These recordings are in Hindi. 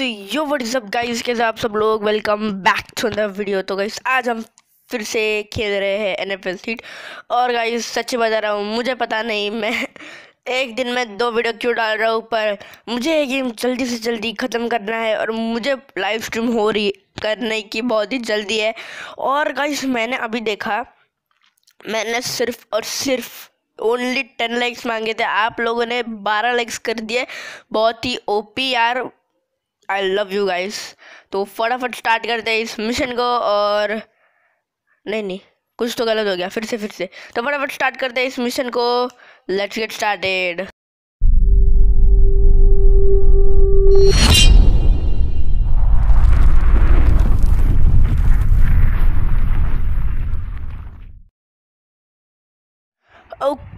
तो यो व्हाट्सअप गाइस कैसे आप सब लोग welcome back to the video तो गाइस आज हम फिर से खेल रहे हैं एन एफ सीट और गाइस सच बता रहा हूँ मुझे पता नहीं मैं एक दिन में दो वीडियो क्यों डाल रहा हूँ पर मुझे ये गेम जल्दी से जल्दी ख़त्म करना है और मुझे लाइव स्ट्रीम हो रही करने की बहुत ही जल्दी है और गाइस मैंने अभी देखा मैंने सिर्फ और सिर्फ ओनली टेन लाइक्स मांगे थे आप लोगों ने बारह लाइक्स कर दिए बहुत ही ओपी यार आई लव यू गाइस तो फटाफट स्टार्ट करते हैं इस मिशन को और नहीं नहीं कुछ तो गलत हो गया फिर से फिर से तो फटाफट स्टार्ट करते हैं इस मिशन को let's get started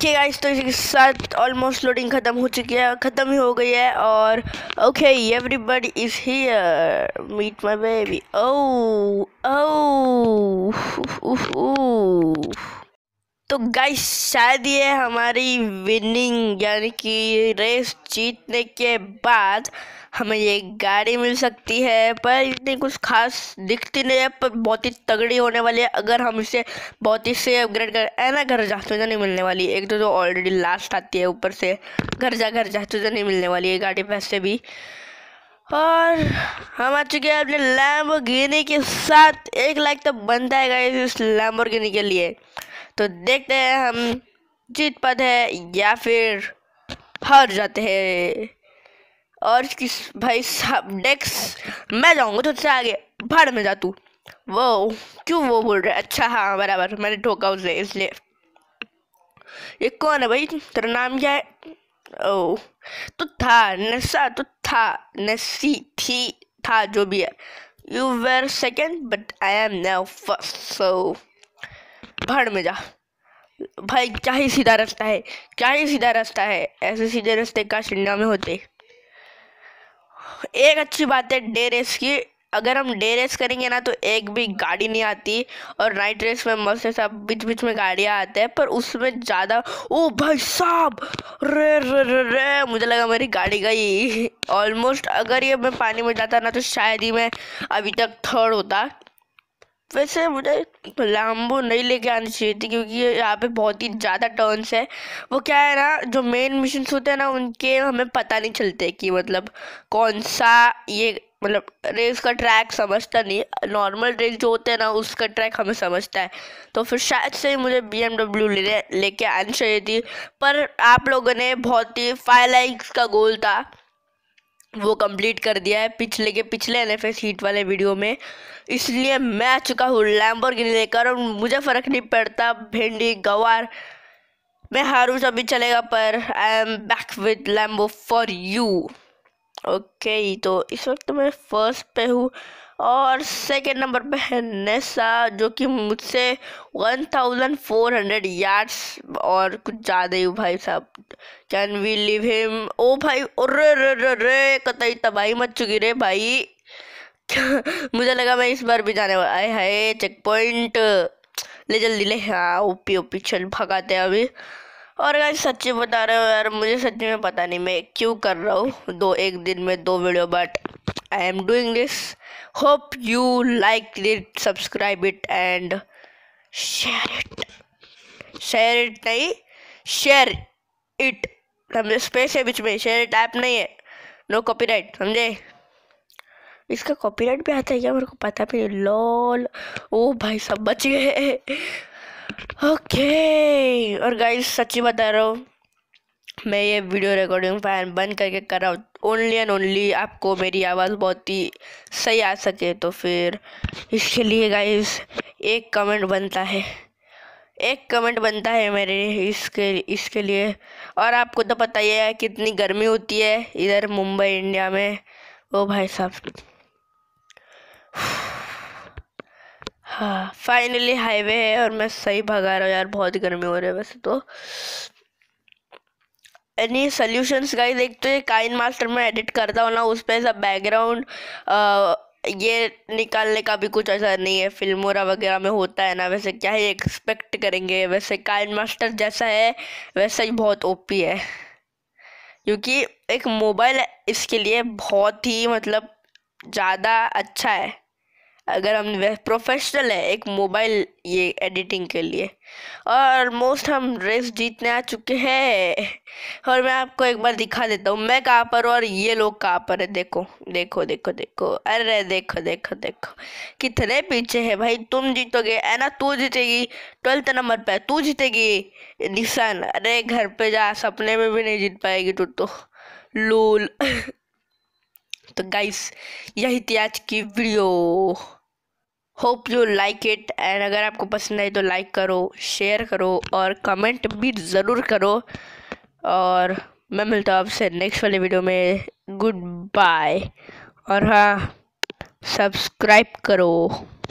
okay guys तो इसके साथ ऑलमोस्ट लोडिंग ख़त्म हो चुकी है ख़त्म ही हो गई है और okay everybody is here meet my baby oh oh तो गाइस शायद ये हमारी विनिंग यानी कि रेस जीतने के बाद हमें ये गाड़ी मिल सकती है पर इतनी कुछ खास दिखती नहीं है पर बहुत ही तगड़ी होने वाली है अगर हम इसे बहुत ही से अपग्रेड कर है ना घर जाते तो नहीं मिलने वाली एक तो जो ऑलरेडी लास्ट आती है ऊपर से घर जा घर जाते तो नहीं मिलने वाली है गाड़ी पैसे भी और हम आ चुके हैं अपने लैम्बोर्गिनी के साथ एक लाइक तो बनता है इस लैम्बोर्गिनी के लिए तो देखते हैं हम जीत पाते हैं या फिर हार जाते हैं और किस भाई साहब डेक्स मैं जाऊंगा तो आगे भाड़ में जा तू वो क्यों वो बोल रहे अच्छा हाँ बराबर मैंने ठोका उसे इसलिए ये कौन है भाई तेरा नाम क्या है ओ oh, तो था नशा तो था नसी थी था जो भी है you were second but I am now first so भाड़ में जा भाई क्या ही सीधा रास्ता है क्या ही सीधा रास्ता है ऐसे सीधे रास्ते का शिंडा में होते एक अच्छी बात है डे रेस की अगर हम डे रेस करेंगे ना तो एक भी गाड़ी नहीं आती और नाइट रेस में मस्त ऐसा बीच बीच में गाड़ियाँ आते हैं पर उसमें ज़्यादा ओ भाई साहब रे रे रे रे मुझे लगा मेरी गाड़ी गई ऑलमोस्ट अगर ये मैं पानी में जाता ना तो शायद ही मैं अभी तक थर्ड होता वैसे मुझे लैम्बो नहीं लेके आनी चाहिए थी क्योंकि यहाँ पे बहुत ही ज़्यादा टर्न्स है वो क्या है ना जो मेन मिशन होते हैं ना उनके हमें पता नहीं चलते कि मतलब कौन सा ये मतलब रेस का ट्रैक समझता नहीं नॉर्मल रेस जो होते हैं ना उसका ट्रैक हमें समझता है तो फिर शायद से मुझे बी एम डब्ल्यू लेने लेके आनी चाहिए थी पर आप लोगों ने बहुत ही फाइव लाइक्स का गोल था वो कंप्लीट कर दिया है पिछले के पिछले एन एफ हीट वाले वीडियो में इसलिए मैं आ चुका हूँ लैम्बोर लेकर और मुझे फ़र्क नहीं पड़ता भिंडी गवार मैं हारूँ सभी चलेगा पर I am back with Lambo for you okay तो इस वक्त मैं फर्स्ट पे हूँ और सेकेंड नंबर पे है नेसा जो कि मुझसे one thousand four hundred yards और कुछ ज़्यादा ही भाई साहब कैन वी लिव हिम ओ भाई अरे रे रे रे कतई तबाही मच चुकी रे भाई मुझे लगा मैं इस बार भी जाने वाला आए हाय चेक पॉइंट ले जल्दी ले हाँ ओपी ओपी चल भगाते अभी और गाइस सच्ची बता रहे हो यार मुझे सच्ची में पता नहीं मैं क्यों कर रहा हूँ दो एक दिन में दो video but I am doing this hope you like it subscribe it and share it share it नहीं शेयर इट समझे स्पेस है बीच में शेयर इट ऐप नहीं है नो कॉपी राइट समझे इसका कॉपी राइट भी आता है क्या मेरे को पता भी नहीं लॉल ओ भाई सब बच गए ओके और गाइस सच्ची बता रहा हूँ मैं ये वीडियो रिकॉर्डिंग फैन बंद करके कर रहा हूँ ओनली एंड ओनली आपको मेरी आवाज़ बहुत ही सही आ सके तो फिर इसके लिए गाइस एक कमेंट बनता है एक कमेंट बनता है मेरे इसके इसके लिए और आपको तो पता ही है कितनी गर्मी होती है इधर मुंबई इंडिया में ओ भाई साहब हाँ फाइनली हाईवे है और मैं सही भगा रहा हूँ यार बहुत गर्मी हो रही है वैसे तो एनी सोल्यूशंस गाइस एक तो ये काइन मास्टर में एडिट करता हूँ ना उस पर सब बैकग्राउंड ये निकालने का भी कुछ असर नहीं है फिल्म वगैरह में होता है ना वैसे क्या ही एक्सपेक्ट करेंगे वैसे काइन मास्टर जैसा है वैसा ही बहुत ओपी है क्योंकि एक मोबाइल इसके लिए बहुत ही मतलब ज़्यादा अच्छा है अगर हम प्रोफेशनल है एक मोबाइल ये एडिटिंग के लिए और मोस्ट हम रेस जीतने आ चुके हैं और मैं आपको एक बार दिखा देता हूँ मैं कहाँ पर और ये लोग कहाँ पर है देखो देखो देखो देखो अरे देखो देखो देखो कितने पीछे है भाई तुम जीतोगे है ना तू जीतेगी ट्वेल्थ नंबर पे तू जीतेगी निशान अरे घर पे जा सपने में भी नहीं जीत पाएगी तू तो लूल तो गाइस यही थी आज की video hope you like it and अगर आपको पसंद आए तो लाइक करो शेयर करो और कमेंट भी ज़रूर करो और मैं मिलता हूँ आपसे नेक्स्ट वाले वीडियो में गुड बाय और हाँ सब्सक्राइब करो